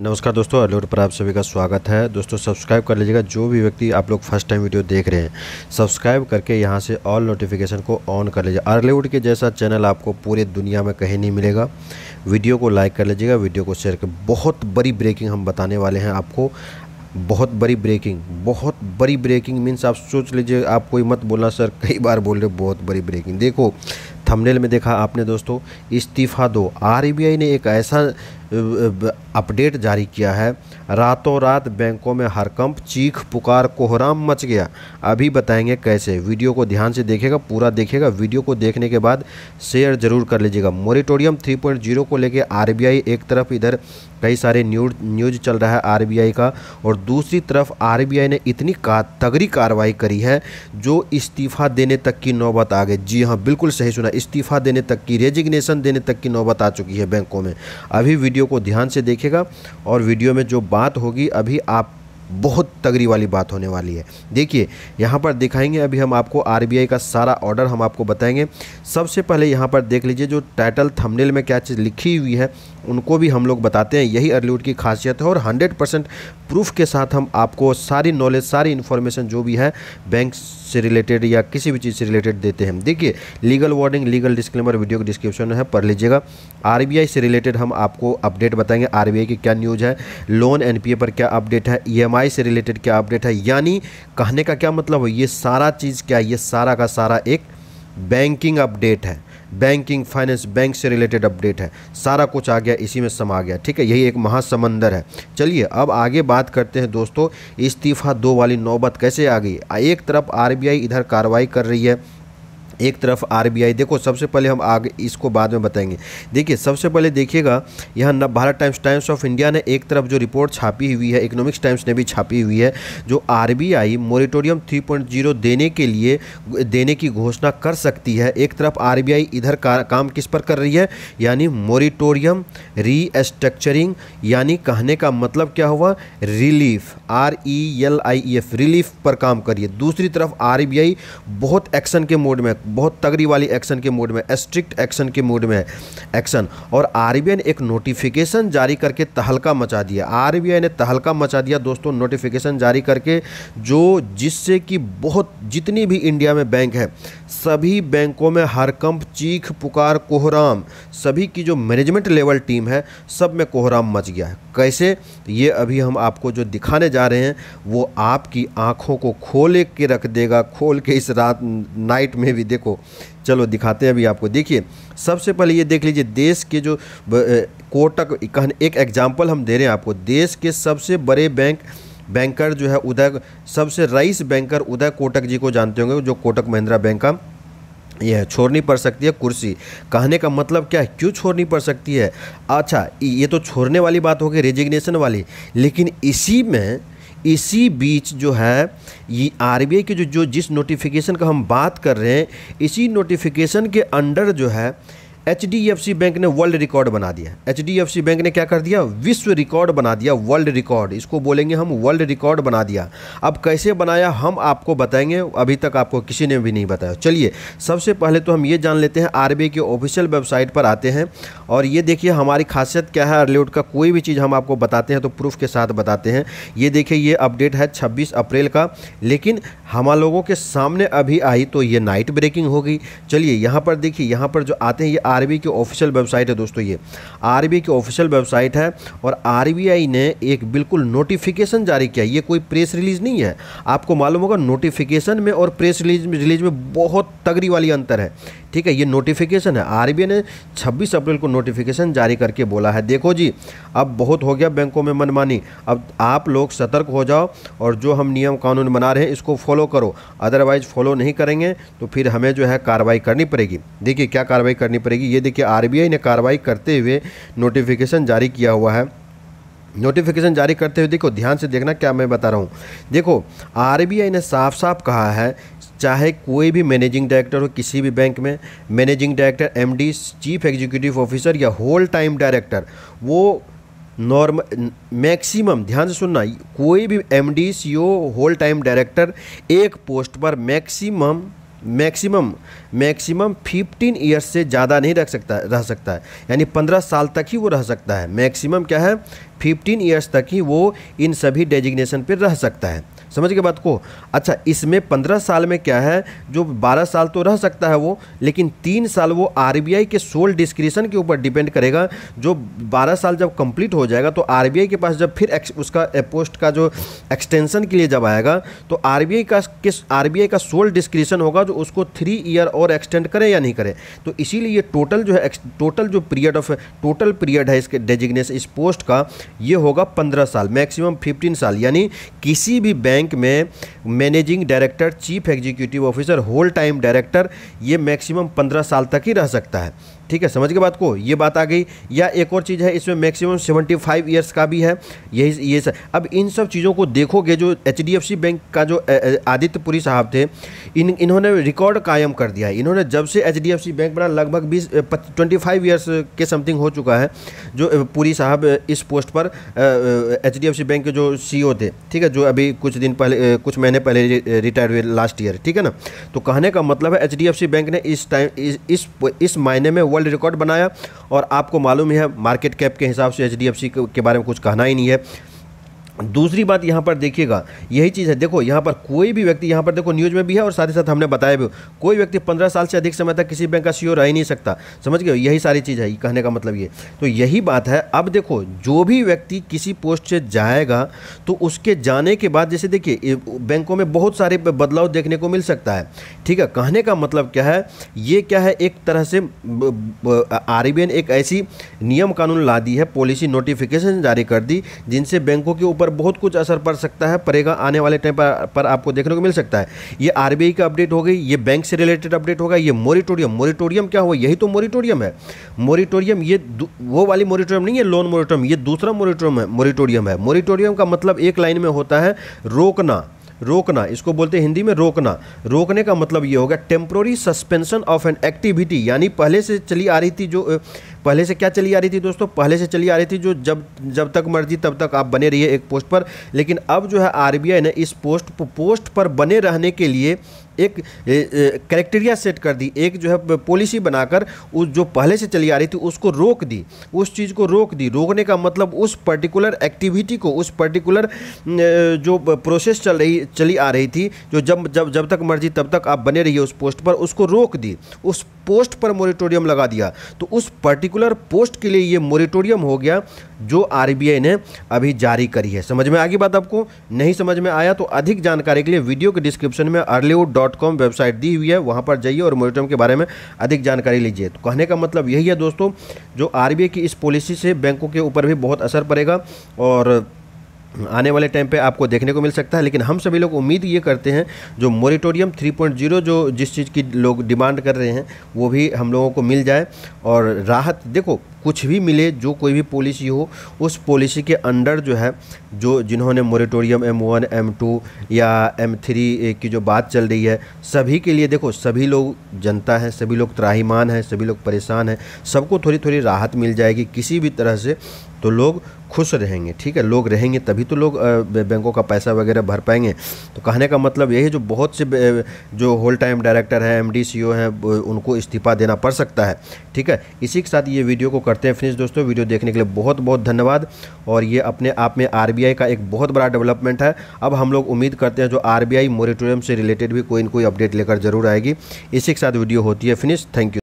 नमस्कार दोस्तों अलूर पर आप सभी का स्वागत है दोस्तों सब्सक्राइब कर लीजिएगा जो भी व्यक्ति आप लोग फर्स्ट टाइम वीडियो देख रहे हैं सब्सक्राइब करके यहाँ से ऑल नोटिफिकेशन को ऑन कर लीजिए अर्लीवुड के जैसा चैनल आपको पूरे दुनिया में कहीं नहीं मिलेगा वीडियो को लाइक कर लीजिएगा वीडियो को शेयर कर बहुत बड़ी ब्रेकिंग हम बताने वाले हैं आपको बहुत बड़ी ब्रेकिंग बहुत बड़ी ब्रेकिंग मीन्स आप सोच लीजिए आप कोई मत बोलना सर कई बार बोल रहे हो बहुत बड़ी ब्रेकिंग देखो थंबनेल में देखा आपने दोस्तों इस्तीफ़ा दो आरबीआई e ने एक ऐसा अपडेट जारी किया है रातों रात बैंकों में हरकंप चीख पुकार कोहराम मच गया अभी बताएंगे कैसे वीडियो को ध्यान से देखेगा पूरा देखेगा वीडियो को देखने के बाद शेयर जरूर कर लीजिएगा मोरिटोरियम 3.0 को लेके आरबीआई एक तरफ इधर कई सारे न्यूज न्यूज चल रहा है आरबीआई का और दूसरी तरफ आरबीआई ने इतनी का तगड़ी कार्रवाई करी है जो इस्तीफ़ा देने तक की नौबत आ गई जी हाँ बिल्कुल सही सुना इस्तीफ़ा देने तक की रेजिग्नेशन देने तक की नौबत आ चुकी है बैंकों में अभी वीडियो वीडियो को ध्यान से देखेगा और वीडियो में जो बात होगी अभी आप बहुत तगड़ी वाली बात होने वाली है देखिए यहाँ पर दिखाएंगे अभी हम आपको आर का सारा ऑर्डर हम आपको बताएंगे सबसे पहले यहाँ पर देख लीजिए जो टाइटल थंबनेल में क्या चीज़ लिखी हुई है उनको भी हम लोग बताते हैं यही अर्लीवुड की खासियत है और 100 परसेंट प्रूफ के साथ हम आपको सारी नॉलेज सारी इन्फॉर्मेशन जो भी है बैंक से रिलेटेड या किसी भी चीज़ से रिलेटेड देते हैं देखिए legal warning legal disclaimer video के डिस्क्रिप्शन में है पढ़ लीजिएगा आरबीआई से रिलेटेड हम आपको अपडेट बताएंगे आर की क्या न्यूज़ है लोन एन पर क्या अपडेट है ई e से रिलेटेड क्या अपडेट है यानी कहने का क्या मतलब है ये सारा चीज़ क्या है ये सारा का सारा एक बैंकिंग अपडेट है बैंकिंग फाइनेंस बैंक से रिलेटेड अपडेट है सारा कुछ आ गया इसी में समा गया ठीक है यही एक महासमंदर है चलिए अब आगे बात करते हैं दोस्तों इस्तीफा दो वाली नौबत कैसे आ गई एक तरफ आरबीआई इधर कार्रवाई कर रही है एक तरफ आरबीआई देखो सबसे पहले हम आगे इसको बाद में बताएंगे देखिए सबसे पहले देखिएगा यहाँ Bharat Times Times of India ने एक तरफ जो रिपोर्ट छापी हुई है इकोनॉमिक्स टाइम्स ने भी छापी हुई है जो आरबीआई मोरिटोरियम 3.0 देने के लिए देने की घोषणा कर सकती है एक तरफ आर इधर का, काम किस पर कर रही है यानी मोरिटोरियम रीस्ट्रक्चरिंग यानी कहने का मतलब क्या हुआ relief R E L I F relief पर काम करिए दूसरी तरफ आर बहुत एक्शन के मोड में बहुत तगड़ी वाली एक्शन के मूड में स्ट्रिक्ट एक्शन के मूड में है एक्शन और आर ने एक नोटिफिकेशन जारी करके तहलका मचा दिया आर ने तहलका मचा दिया दोस्तों नोटिफिकेशन जारी करके जो जिससे कि बहुत जितनी भी इंडिया में बैंक है सभी बैंकों में हरकंप चीख पुकार कोहराम सभी की जो मैनेजमेंट लेवल टीम है सब में कोहराम मच गया है कैसे ये अभी हम आपको जो दिखाने जा रहे हैं वो आपकी आंखों को खोले के रख देगा खोल के इस रात नाइट में भी देखो चलो दिखाते हैं अभी आपको देखिए सबसे पहले ये देख लीजिए देश के जो कोटक कहने एक एग्जाम्पल हम दे रहे हैं आपको देश के सबसे बड़े बैंक बैंकर जो है उदय सबसे रईस बैंकर उदय कोटक जी को जानते होंगे जो कोटक महिंद्रा बैंक का यह छोड़नी पड़ सकती है कुर्सी कहने का मतलब क्या है क्यों छोड़नी पड़ सकती है अच्छा ये तो छोड़ने वाली बात होगी रेजिग्नेशन वाली लेकिन इसी में इसी बीच जो है ये आर की जो जो जिस नोटिफिकेशन का हम बात कर रहे हैं इसी नोटिफिकेशन के अंडर जो है एच बैंक ने वर्ल्ड रिकॉर्ड बना दिया एच बैंक ने क्या कर दिया विश्व रिकॉर्ड बना दिया वर्ल्ड रिकॉर्ड इसको बोलेंगे हम वर्ल्ड रिकॉर्ड बना दिया अब कैसे बनाया हम आपको बताएंगे अभी तक आपको किसी ने भी नहीं बताया चलिए सबसे पहले तो हम ये जान लेते हैं आर के ऑफिशियल वेबसाइट पर आते हैं और ये देखिए हमारी खासियत क्या है अर्लीवुड का कोई भी चीज़ हम आपको बताते हैं तो प्रूफ के साथ बताते हैं ये देखिए ये अपडेट है छब्बीस अप्रैल का लेकिन हम लोगों के सामने अभी आई तो ये नाइट ब्रेकिंग होगी चलिए यहाँ पर देखिए यहाँ पर जो आते हैं ये आर आर की ऑफिशियल वेबसाइट है दोस्तों ये आर की ऑफिशियल वेबसाइट है और आर ने एक बिल्कुल नोटिफिकेशन जारी किया ये कोई प्रेस रिलीज़ नहीं है आपको मालूम होगा नोटिफिकेशन में और प्रेस रिलीज रिलीज में बहुत तगड़ी वाली अंतर है ठीक है ये नोटिफिकेशन है आरबीआई ने छब्बीस अप्रैल को नोटिफिकेशन जारी करके बोला है देखो जी अब बहुत हो गया बैंकों में मनमानी अब आप लोग सतर्क हो जाओ और जो हम नियम कानून बना रहे हैं इसको फॉलो करो अदरवाइज़ फॉलो नहीं करेंगे तो फिर हमें जो है कार्रवाई करनी पड़ेगी देखिए क्या कार्रवाई करनी पड़ेगी कि ये देखिए आरबीआई ने कार्रवाई करते हुए नोटिफिकेशन जारी किया हुआ है नोटिफिकेशन जारी करते हुए देखो ध्यान से देखना क्या मैं बता रहा हूँ देखो आरबीआई ने साफ साफ कहा है चाहे कोई भी मैनेजिंग डायरेक्टर हो किसी भी बैंक में managing director MD chief executive officer या होल टाइम डायरेक्टर वो नॉर्मल मैक्सिमम ध्यान से सुनना कोई भी MD CEO whole time director एक पोस्ट पर मैक्सिमम मैक्सिमम मैक्सिमम 15 ईयर्स से ज़्यादा नहीं रह सकता रह सकता है यानी 15 साल तक ही वो रह सकता है मैक्सिमम क्या है 15 ईयर्स तक ही वो इन सभी डेजिग्नेशन पर रह सकता है समझ गए बात को अच्छा इसमें पंद्रह साल में क्या है जो बारह साल तो रह सकता है वो लेकिन तीन साल वो आर के सोल डिस्क्रिशन के ऊपर डिपेंड करेगा जो बारह साल जब कंप्लीट हो जाएगा तो आर के पास जब फिर उसका पोस्ट का जो एक्सटेंशन के लिए जब आएगा तो आर का किस आर का सोल डिस्क्रिशन होगा जो उसको थ्री ईयर और एक्सटेंड करे या नहीं करे तो इसीलिए ये टोटल जो है टोटल जो पीरियड ऑफ टोटल पीरियड है इसके डेजिग्नेशन इस पोस्ट का ये होगा पंद्रह साल मैक्सिमम फिफ्टीन साल यानी किसी भी बैंक बैंक में managing director chief executive officer whole time director ये मैक्सिमम पंद्रह साल तक ही रह सकता है ठीक है समझ के बात को ये बात आ गई या एक और चीज़ है इसमें मैक्सिमम 75 फाइव ईयर्स का भी है यही ये अब इन सब चीज़ों को देखोगे जो एच बैंक का जो आदित्यपुरी साहब थे इन इन्होंने रिकॉर्ड कायम कर दिया है इन्होंने जब से एच बैंक बना लगभग बीस ट्वेंटी फाइव ईयर्स के समथिंग हो चुका है जो पुरी साहब इस पोस्ट पर एच बैंक के जो सी e थे ठीक है जो अभी कुछ दिन पहले कुछ महीने पहले रिटायर हुए लास्ट ईयर ठीक है ना तो कहने का मतलब है एच बैंक ने इस टाइम इस इस, मायने में वर्ल्ड रिकॉर्ड बनाया और आपको मालूम है मार्केट कैप के हिसाब से एच के बारे में कुछ कहना ही नहीं है दूसरी बात यहाँ पर देखिएगा यही चीज़ है देखो यहाँ पर कोई भी व्यक्ति यहाँ पर देखो न्यूज़ में भी है और साथ ही साथ हमने बताया भी कोई व्यक्ति पंद्रह साल से अधिक समय तक किसी बैंक का सीओ रह ही नहीं सकता समझ गए यही सारी चीज़ है कहने का मतलब ये तो यही बात है अब देखो जो भी व्यक्ति किसी पोस्ट से जाएगा तो उसके जाने के बाद जैसे देखिए बैंकों में बहुत सारे बदलाव देखने को मिल सकता है ठीक है कहने का मतलब क्या है ये क्या है एक तरह से आर एक ऐसी नियम कानून ला दी है पॉलिसी नोटिफिकेशन जारी कर दी जिनसे बैंकों के ऊपर पर बहुत कुछ असर पड़ सकता है पड़ेगा आने वाले टाइम पर, पर आपको देखने को मिल सकता है ये आरबीआई का अपडेट हो गई ये बैंक से रिलेटेड अपडेट होगा ये मोरिटोरियम मोरिटोरियम क्या हुआ यही तो मोरिटोरियम है मोरिटोरियम ये वो वाली मोरिटोरियम नहीं है लोन मोरिटोरियम ये दूसरा मोरिटोरियम है मोरिटोरियम है मोरिटोरियम का मतलब एक लाइन में होता है रोकना रोकना इसको बोलते हैं हिंदी में रोकना रोकने का मतलब ये होगा temporary suspension of an activity यानी पहले से चली आ रही थी जो पहले से क्या चली आ रही थी दोस्तों पहले से चली आ रही थी जो जब जब तक मर्जी तब तक आप बने रहिए एक पोस्ट पर लेकिन अब जो है आर ने इस पोस्ट पोस्ट पर बने रहने के लिए एक क्राइटेरिया सेट कर दी एक जो है पॉलिसी बनाकर उस जो पहले से चली आ रही थी उसको रोक दी उस चीज़ को रोक दी रोकने का मतलब उस पर्टिकुलर एक्टिविटी को उस पर्टिकुलर जो प्रोसेस चल रही चली आ रही थी जो जब जब जब तक मर्जी तब तक आप बने रहिए उस पोस्ट पर उसको रोक दी उस पोस्ट पर मोरिटोरियम लगा दिया तो उस पर्टिकुलर पर्टिकुलर पोस्ट के लिए ये मोरिटोरियम हो गया जो आरबीआई ने अभी जारी करी है समझ में आ गई बात आपको नहीं समझ में आया तो अधिक जानकारी के लिए वीडियो के डिस्क्रिप्शन में अर्ली वेबसाइट दी हुई है वहाँ पर जाइए और मोरिटोरियम के बारे में अधिक जानकारी लीजिए तो कहने का मतलब यही है दोस्तों जो आर की इस पॉलिसी से बैंकों के ऊपर भी बहुत असर पड़ेगा और आने वाले टाइम पे आपको देखने को मिल सकता है लेकिन हम सभी लोग उम्मीद ये करते हैं जो मोरिटोरियम 3.0 जो जिस चीज़ की लोग डिमांड कर रहे हैं वो भी हम लोगों को मिल जाए और राहत देखो कुछ भी मिले जो कोई भी पॉलिसी हो उस पॉलिसी के अंडर जो है जो जिन्होंने moratorium M one M two या एम थ्री की जो बात चल रही है सभी के लिए देखो सभी लोग जनता है सभी लोग त्राहीमान है सभी लोग परेशान हैं सबको थोड़ी थोड़ी राहत मिल जाएगी किसी भी तरह से तो लोग खुश रहेंगे ठीक है लोग रहेंगे तभी तो लोग बैंकों का पैसा वगैरह भर पाएंगे तो कहने का मतलब यही जो बहुत से जो होल टाइम डायरेक्टर हैं एम डी e हैं उनको इस्तीफा देना पड़ सकता है ठीक है इसी के साथ ये वीडियो को करते हैं फिनिश दोस्तों वीडियो देखने के लिए बहुत बहुत धन्यवाद और ये अपने आप में आर का एक बहुत बड़ा डेवलपमेंट है अब हम लोग उम्मीद करते हैं जो आर बी से रिलेटेड भी कोई ना कोई अपडेट लेकर जरूर आएगी इसी के साथ वीडियो होती है फिनिश थैंक यू